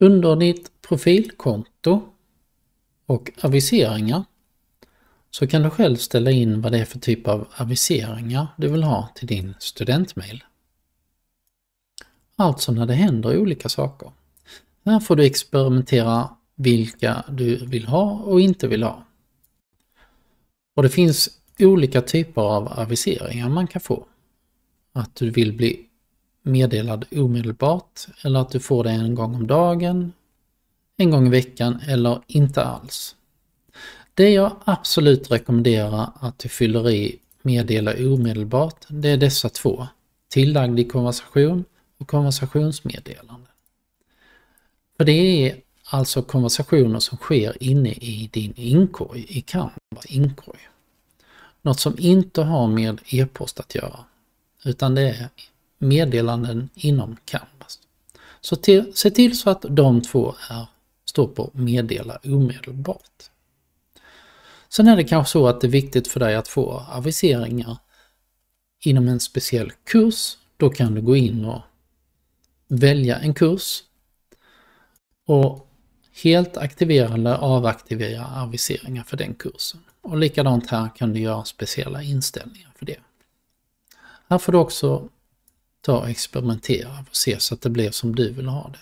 Under ditt profilkonto och aviseringar så kan du själv ställa in vad det är för typ av aviseringar du vill ha till din studentmail. Alltså när det händer olika saker. Här får du experimentera vilka du vill ha och inte vill ha. Och det finns olika typer av aviseringar man kan få. Att du vill bli meddelad omedelbart eller att du får det en gång om dagen, en gång i veckan eller inte alls. Det jag absolut rekommenderar att du fyller i meddela omedelbart, det är dessa två. Tillagd i konversation och konversationsmeddelande. För det är alltså konversationer som sker inne i din inkorg, i Canvas inkorg. Något som inte har med e-post att göra, utan det är meddelanden inom Canvas. Så till, se till så att de två är, står på meddela omedelbart. Sen är det kanske så att det är viktigt för dig att få aviseringar inom en speciell kurs. Då kan du gå in och välja en kurs och helt aktivera eller avaktivera aviseringar för den kursen. Och likadant här kan du göra speciella inställningar för det. Här får du också ta och experimentera och se så att det blir som du vill ha det.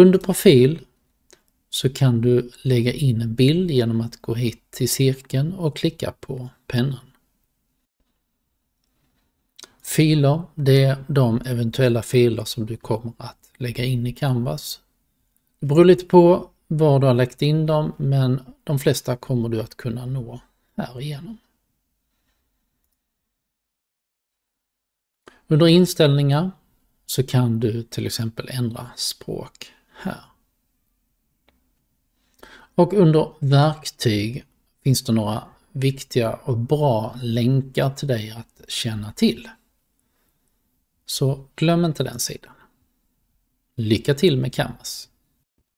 Under profil så kan du lägga in en bild genom att gå hit till cirkeln och klicka på pennan. Filer, det är de eventuella filer som du kommer att lägga in i Canvas. Det beror lite på var du har lagt in dem men de flesta kommer du att kunna nå här igenom. Under inställningar så kan du till exempel ändra språk här. Och under verktyg finns det några viktiga och bra länkar till dig att känna till. Så glöm inte den sidan. Lycka till med Canvas!